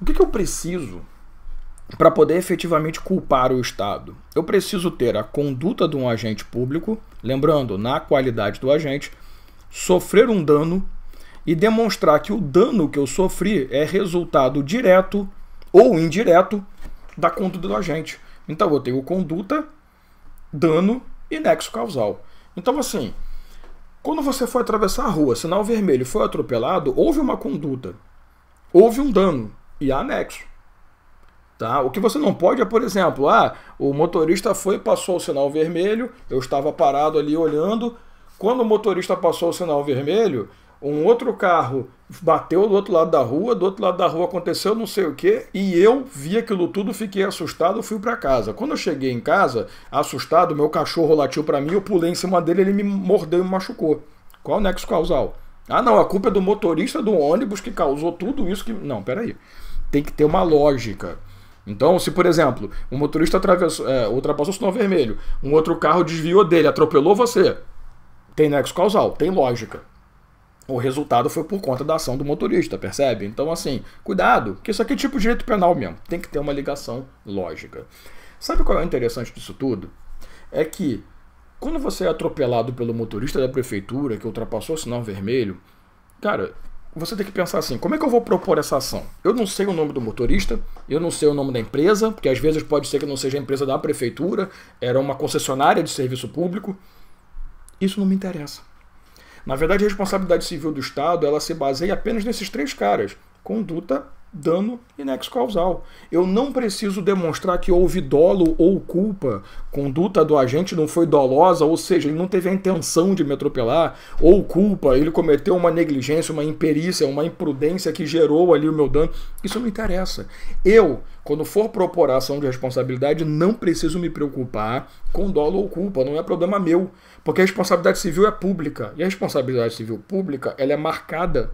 O que, que eu preciso para poder efetivamente culpar o Estado? Eu preciso ter a conduta de um agente público, lembrando, na qualidade do agente, sofrer um dano e demonstrar que o dano que eu sofri é resultado direto ou indireto da conduta do agente. Então eu tenho conduta, dano e nexo causal. Então, assim, quando você for atravessar a rua, sinal vermelho, foi atropelado, houve uma conduta, houve um dano e anexo. Tá? O que você não pode é, por exemplo, ah, o motorista foi passou o sinal vermelho, eu estava parado ali olhando. Quando o motorista passou o sinal vermelho, um outro carro bateu do outro lado da rua, do outro lado da rua aconteceu não sei o que, e eu vi aquilo tudo, fiquei assustado, fui para casa. Quando eu cheguei em casa, assustado, meu cachorro latiu para mim, eu pulei em cima dele, ele me mordeu e me machucou. Qual o nexo causal? Ah, não, a culpa é do motorista do ônibus que causou tudo isso que. Não, peraí. Tem que ter uma lógica. Então, se, por exemplo, um motorista atravessou, é, ultrapassou o sinal vermelho, um outro carro desviou dele, atropelou você, tem nexo causal, tem lógica. O resultado foi por conta da ação do motorista, percebe? Então, assim, cuidado, que isso aqui é tipo direito penal mesmo. Tem que ter uma ligação lógica. Sabe qual é o interessante disso tudo? É que quando você é atropelado pelo motorista da prefeitura que ultrapassou o sinal vermelho, cara, você tem que pensar assim: como é que eu vou propor essa ação? Eu não sei o nome do motorista, eu não sei o nome da empresa, porque às vezes pode ser que não seja a empresa da prefeitura, era uma concessionária de serviço público. Isso não me interessa. Na verdade, a responsabilidade civil do Estado ela se baseia apenas nesses três caras: conduta dano e causal. Eu não preciso demonstrar que houve dolo ou culpa. Conduta do agente não foi dolosa, ou seja, ele não teve a intenção de me atropelar, ou culpa, ele cometeu uma negligência, uma imperícia, uma imprudência que gerou ali o meu dano. Isso não interessa. Eu, quando for propor ação de responsabilidade, não preciso me preocupar com dolo ou culpa, não é problema meu, porque a responsabilidade civil é pública, e a responsabilidade civil pública, ela é marcada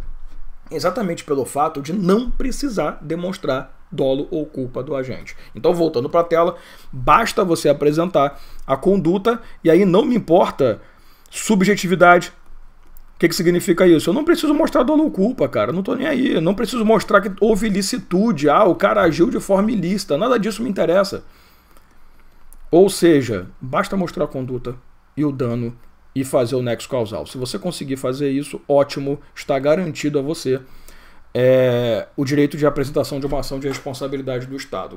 exatamente pelo fato de não precisar demonstrar dolo ou culpa do agente. Então, voltando para a tela, basta você apresentar a conduta e aí não me importa subjetividade. O que, que significa isso? Eu não preciso mostrar dolo ou culpa, cara. não tô nem aí. Eu não preciso mostrar que houve ilicitude. Ah, o cara agiu de forma ilícita. Nada disso me interessa. Ou seja, basta mostrar a conduta e o dano e fazer o nexo causal. Se você conseguir fazer isso, ótimo, está garantido a você é, o direito de apresentação de uma ação de responsabilidade do Estado.